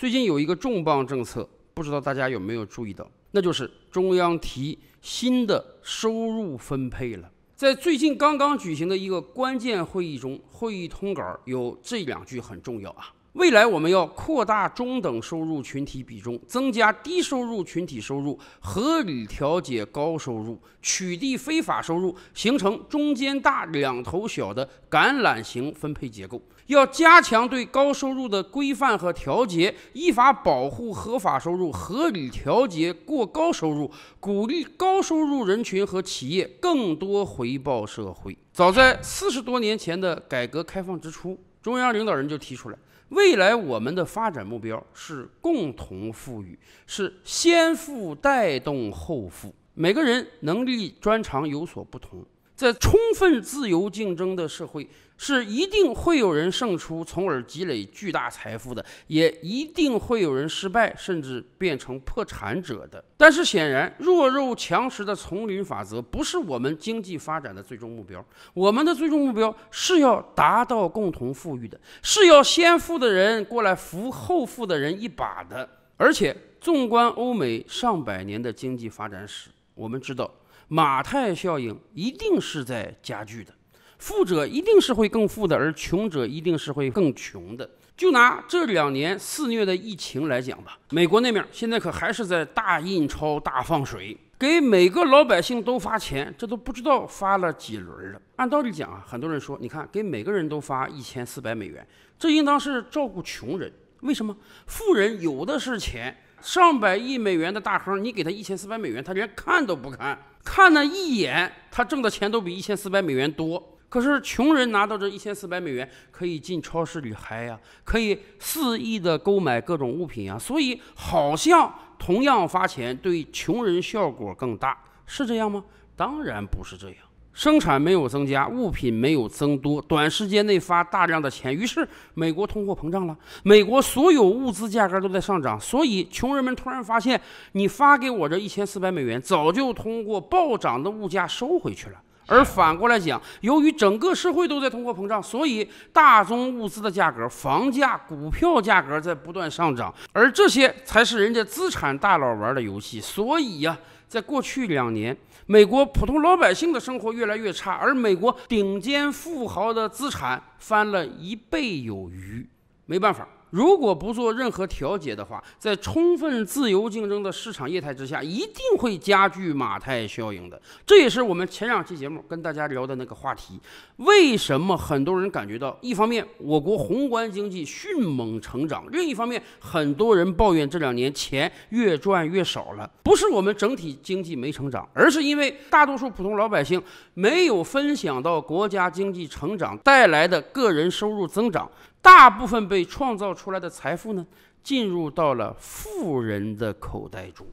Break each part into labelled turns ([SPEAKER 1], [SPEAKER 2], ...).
[SPEAKER 1] 最近有一个重磅政策，不知道大家有没有注意到？那就是中央提新的收入分配了。在最近刚刚举行的一个关键会议中，会议通稿有这两句很重要啊。未来我们要扩大中等收入群体比重，增加低收入群体收入，合理调节高收入，取缔非法收入，形成中间大两头小的橄榄型分配结构。要加强对高收入的规范和调节，依法保护合法收入，合理调节过高收入，鼓励高收入人群和企业更多回报社会。早在四十多年前的改革开放之初，中央领导人就提出来。未来我们的发展目标是共同富裕，是先富带动后富。每个人能力专长有所不同。在充分自由竞争的社会，是一定会有人胜出，从而积累巨大财富的；也一定会有人失败，甚至变成破产者的。但是，显然，弱肉强食的丛林法则不是我们经济发展的最终目标。我们的最终目标是要达到共同富裕的，是要先富的人过来扶后富的人一把的。而且，纵观欧美上百年的经济发展史，我们知道。马太效应一定是在加剧的，富者一定是会更富的，而穷者一定是会更穷的。就拿这两年肆虐的疫情来讲吧，美国那面现在可还是在大印钞、大放水，给每个老百姓都发钱，这都不知道发了几轮了。按道理讲啊，很多人说，你看给每个人都发一千四百美元，这应当是照顾穷人，为什么？富人有的是钱。上百亿美元的大亨，你给他一千四百美元，他连看都不看，看了一眼，他挣的钱都比一千四百美元多。可是穷人拿到这一千四百美元，可以进超市里嗨呀，可以肆意的购买各种物品呀。所以好像同样发钱对穷人效果更大，是这样吗？当然不是这样。生产没有增加，物品没有增多，短时间内发大量的钱，于是美国通货膨胀了。美国所有物资价格都在上涨，所以穷人们突然发现，你发给我这一千四百美元，早就通过暴涨的物价收回去了。而反过来讲，由于整个社会都在通货膨胀，所以大宗物资的价格、房价、股票价格在不断上涨，而这些才是人家资产大佬玩的游戏。所以呀，在过去两年。美国普通老百姓的生活越来越差，而美国顶尖富豪的资产翻了一倍有余，没办法。如果不做任何调节的话，在充分自由竞争的市场业态之下，一定会加剧马太效应的。这也是我们前两期节目跟大家聊的那个话题。为什么很多人感觉到，一方面我国宏观经济迅猛成长，另一方面很多人抱怨这两年钱越赚越少了？不是我们整体经济没成长，而是因为大多数普通老百姓没有分享到国家经济成长带来的个人收入增长。大部分被创造出来的财富呢，进入到了富人的口袋中，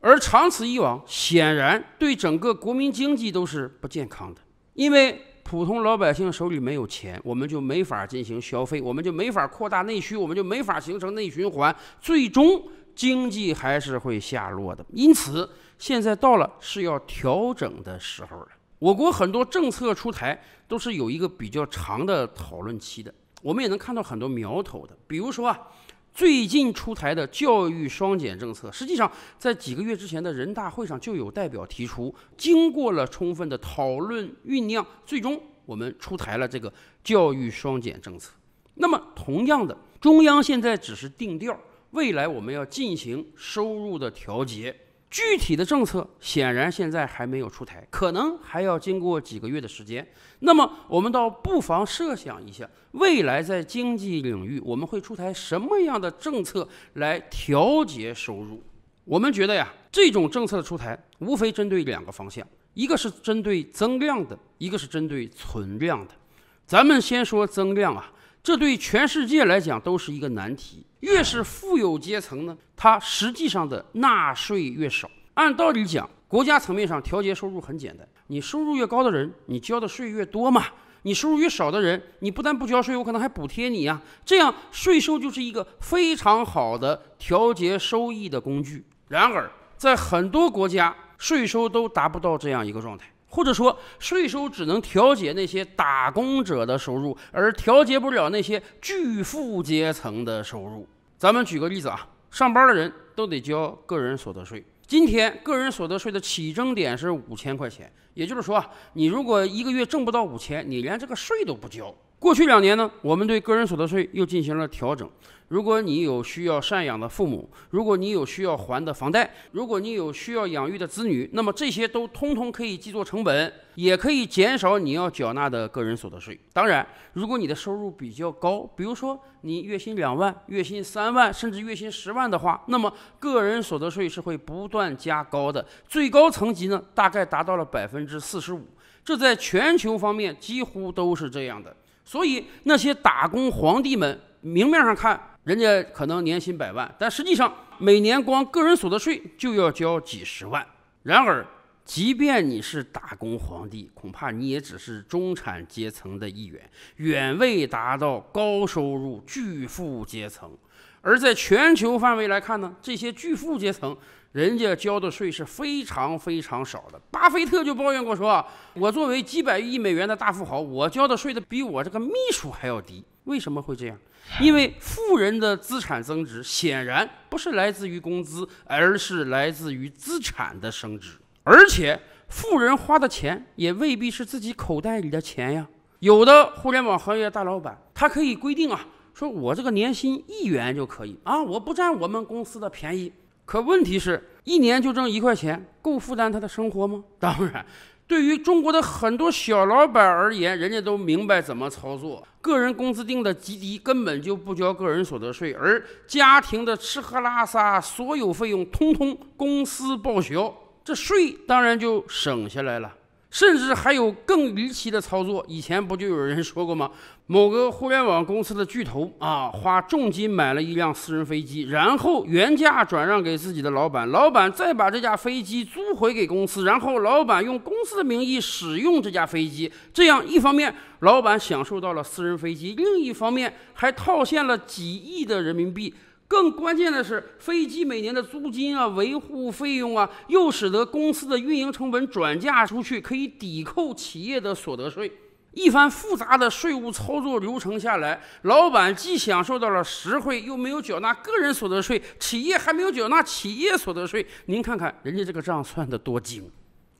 [SPEAKER 1] 而长此以往，显然对整个国民经济都是不健康的。因为普通老百姓手里没有钱，我们就没法进行消费，我们就没法扩大内需，我们就没法形成内循环，最终经济还是会下落的。因此，现在到了是要调整的时候了。我国很多政策出台都是有一个比较长的讨论期的。我们也能看到很多苗头的，比如说啊，最近出台的教育双减政策，实际上在几个月之前的人大会上就有代表提出，经过了充分的讨论酝酿，最终我们出台了这个教育双减政策。那么同样的，中央现在只是定调未来我们要进行收入的调节。具体的政策显然现在还没有出台，可能还要经过几个月的时间。那么，我们倒不妨设想一下，未来在经济领域我们会出台什么样的政策来调节收入？我们觉得呀，这种政策的出台无非针对两个方向，一个是针对增量的，一个是针对存量的。咱们先说增量啊。这对全世界来讲都是一个难题。越是富有阶层呢，他实际上的纳税越少。按道理讲，国家层面上调节收入很简单，你收入越高的人，你交的税越多嘛；你收入越少的人，你不但不交税，我可能还补贴你呀。这样，税收就是一个非常好的调节收益的工具。然而，在很多国家，税收都达不到这样一个状态。或者说，税收只能调节那些打工者的收入，而调节不了那些巨富阶层的收入。咱们举个例子啊，上班的人都得交个人所得税。今天，个人所得税的起征点是五千块钱，也就是说，你如果一个月挣不到五千，你连这个税都不交。过去两年呢，我们对个人所得税又进行了调整。如果你有需要赡养的父母，如果你有需要还的房贷，如果你有需要养育的子女，那么这些都通通可以记作成本，也可以减少你要缴纳的个人所得税。当然，如果你的收入比较高，比如说你月薪两万、月薪三万，甚至月薪十万的话，那么个人所得税是会不断加高的。最高层级呢，大概达到了百分之四十五，这在全球方面几乎都是这样的。所以，那些打工皇帝们，明面上看，人家可能年薪百万，但实际上，每年光个人所得税就要交几十万。然而，即便你是打工皇帝，恐怕你也只是中产阶层的一员，远未达到高收入巨富阶层。而在全球范围来看呢，这些巨富阶层。人家交的税是非常非常少的。巴菲特就抱怨过说：“我作为几百亿美元的大富豪，我交的税的比我这个秘书还要低。为什么会这样？因为富人的资产增值显然不是来自于工资，而是来自于资产的升值。而且，富人花的钱也未必是自己口袋里的钱呀。有的互联网行业大老板，他可以规定啊，说我这个年薪一元就可以啊，我不占我们公司的便宜。”可问题是，一年就挣一块钱，够负担他的生活吗？当然，对于中国的很多小老板而言，人家都明白怎么操作。个人工资定的极低，根本就不交个人所得税，而家庭的吃喝拉撒所有费用，通通公司报销，这税当然就省下来了。甚至还有更离奇的操作。以前不就有人说过吗？某个互联网公司的巨头啊，花重金买了一辆私人飞机，然后原价转让给自己的老板，老板再把这架飞机租回给公司，然后老板用公司的名义使用这架飞机。这样一方面老板享受到了私人飞机，另一方面还套现了几亿的人民币。更关键的是，飞机每年的租金啊、维护费用啊，又使得公司的运营成本转嫁出去，可以抵扣企业的所得税。一番复杂的税务操作流程下来，老板既享受到了实惠，又没有缴纳个人所得税，企业还没有缴纳企业所得税。您看看，人家这个账算得多精。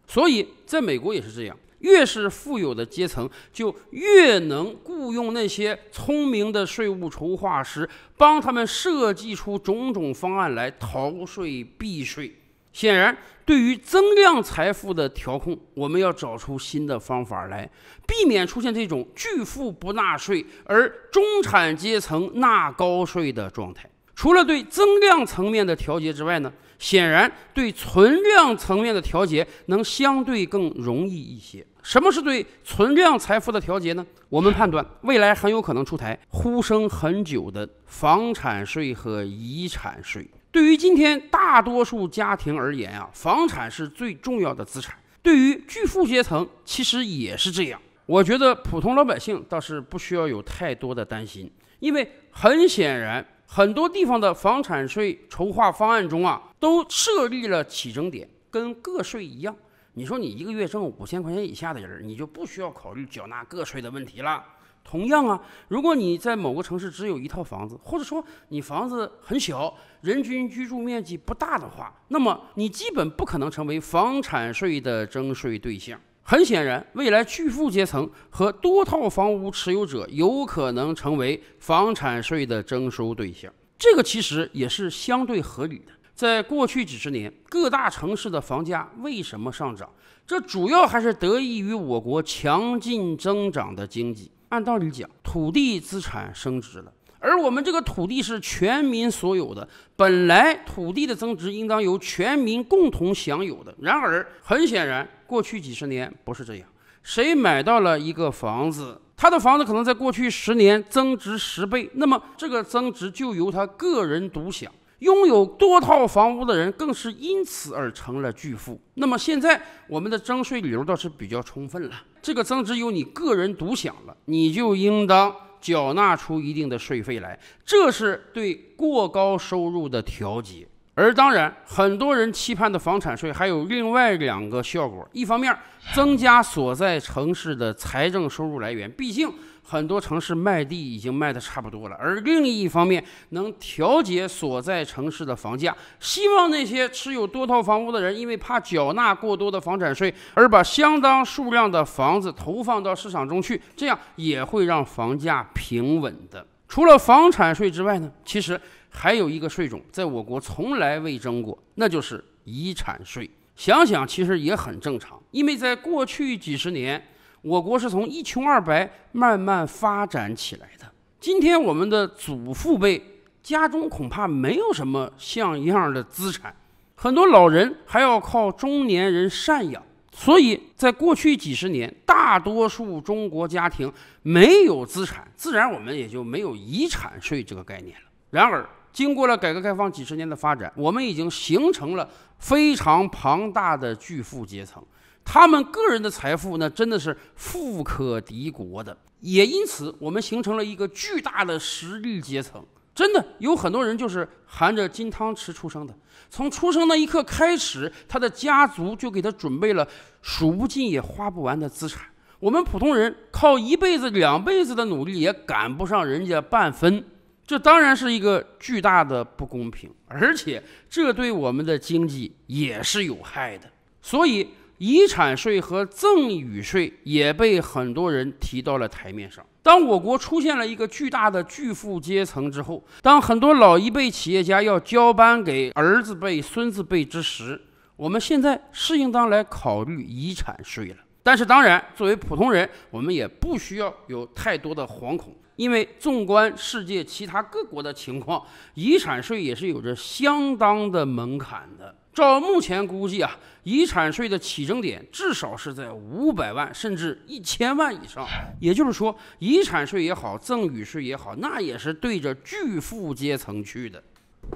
[SPEAKER 1] 所以，在美国也是这样。越是富有的阶层，就越能雇佣那些聪明的税务筹划师，帮他们设计出种种方案来逃税避税。显然，对于增量财富的调控，我们要找出新的方法来，避免出现这种巨富不纳税，而中产阶层纳高税的状态。除了对增量层面的调节之外呢？显然，对存量层面的调节能相对更容易一些。什么是对存量财富的调节呢？我们判断，未来很有可能出台呼声很久的房产税和遗产税。对于今天大多数家庭而言啊，房产是最重要的资产。对于巨富阶层，其实也是这样。我觉得普通老百姓倒是不需要有太多的担心，因为很显然。很多地方的房产税筹划方案中啊，都设立了起征点，跟个税一样。你说你一个月挣五千块钱以下的人，你就不需要考虑缴纳个税的问题了。同样啊，如果你在某个城市只有一套房子，或者说你房子很小，人均居住面积不大的话，那么你基本不可能成为房产税的征税对象。很显然，未来巨富阶层和多套房屋持有者有可能成为房产税的征收对象。这个其实也是相对合理的。在过去几十年，各大城市的房价为什么上涨？这主要还是得益于我国强劲增长的经济。按道理讲，土地资产升值了，而我们这个土地是全民所有的，本来土地的增值应当由全民共同享有的。然而，很显然。过去几十年不是这样，谁买到了一个房子，他的房子可能在过去十年增值十倍，那么这个增值就由他个人独享。拥有多套房屋的人更是因此而成了巨富。那么现在我们的征税理由倒是比较充分了，这个增值由你个人独享了，你就应当缴纳出一定的税费来，这是对过高收入的调节。而当然，很多人期盼的房产税还有另外两个效果：一方面，增加所在城市的财政收入来源，毕竟很多城市卖地已经卖的差不多了；而另一方面，能调节所在城市的房价。希望那些持有多套房屋的人，因为怕缴纳过多的房产税，而把相当数量的房子投放到市场中去，这样也会让房价平稳的。除了房产税之外呢？其实。还有一个税种，在我国从来未征过，那就是遗产税。想想其实也很正常，因为在过去几十年，我国是从一穷二白慢慢发展起来的。今天我们的祖父辈家中恐怕没有什么像样的资产，很多老人还要靠中年人赡养，所以在过去几十年，大多数中国家庭没有资产，自然我们也就没有遗产税这个概念了。然而。经过了改革开放几十年的发展，我们已经形成了非常庞大的巨富阶层，他们个人的财富那真的是富可敌国的，也因此我们形成了一个巨大的实力阶层。真的有很多人就是含着金汤匙出生的，从出生那一刻开始，他的家族就给他准备了数不尽也花不完的资产。我们普通人靠一辈子两辈子的努力也赶不上人家半分。这当然是一个巨大的不公平，而且这对我们的经济也是有害的。所以，遗产税和赠与税也被很多人提到了台面上。当我国出现了一个巨大的巨富阶层之后，当很多老一辈企业家要交班给儿子辈、孙子辈之时，我们现在是应当来考虑遗产税了。但是，当然，作为普通人，我们也不需要有太多的惶恐。因为纵观世界其他各国的情况，遗产税也是有着相当的门槛的。照目前估计啊，遗产税的起征点至少是在五百万甚至一千万以上。也就是说，遗产税也好，赠与税也好，那也是对着巨富阶层去的。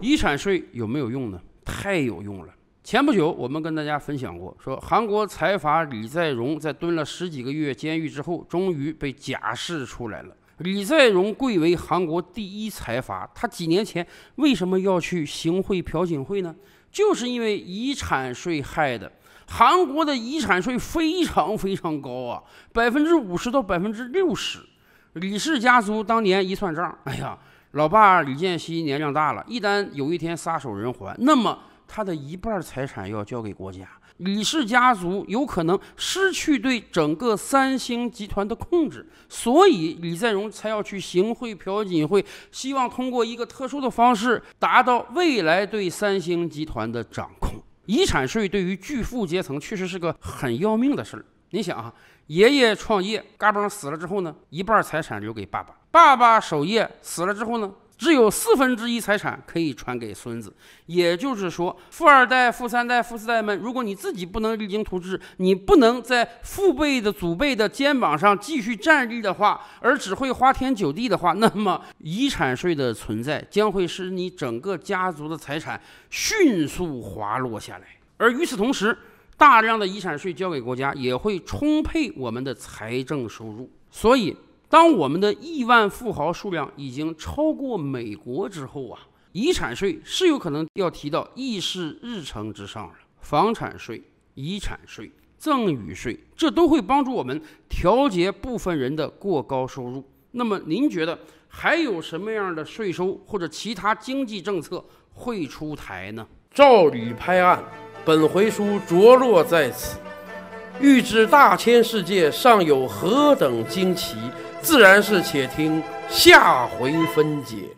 [SPEAKER 1] 遗产税有没有用呢？太有用了。前不久我们跟大家分享过，说韩国财阀李在镕在蹲了十几个月监狱之后，终于被假释出来了。李在镕贵为韩国第一财阀，他几年前为什么要去行贿朴槿惠呢？就是因为遗产税害的。韩国的遗产税非常非常高啊，百分之五十到百分之六十。李氏家族当年一算账，哎呀，老爸李建熙年龄大了，一旦有一天撒手人寰，那么他的一半财产要交给国家。李氏家族有可能失去对整个三星集团的控制，所以李在镕才要去行贿朴槿惠，希望通过一个特殊的方式达到未来对三星集团的掌控。遗产税对于巨富阶层确实是个很要命的事儿。你想啊，爷爷创业，嘎嘣死了之后呢，一半财产留给爸爸，爸爸守业，死了之后呢？只有四分之一财产可以传给孙子，也就是说，富二代、富三代、富四代们，如果你自己不能励精图治，你不能在父辈的、祖辈的肩膀上继续站立的话，而只会花天酒地的话，那么遗产税的存在将会使你整个家族的财产迅速滑落下来。而与此同时，大量的遗产税交给国家，也会充沛我们的财政收入。所以。当我们的亿万富豪数量已经超过美国之后啊，遗产税是有可能要提到议事日程之上了。房产税、遗产税、赠与税，这都会帮助我们调节部分人的过高收入。那么，您觉得还有什么样的税收或者其他经济政策会出台呢？照理拍案，本回书着落在此。欲知大千世界尚有何等惊奇？自然是，且听下回分解。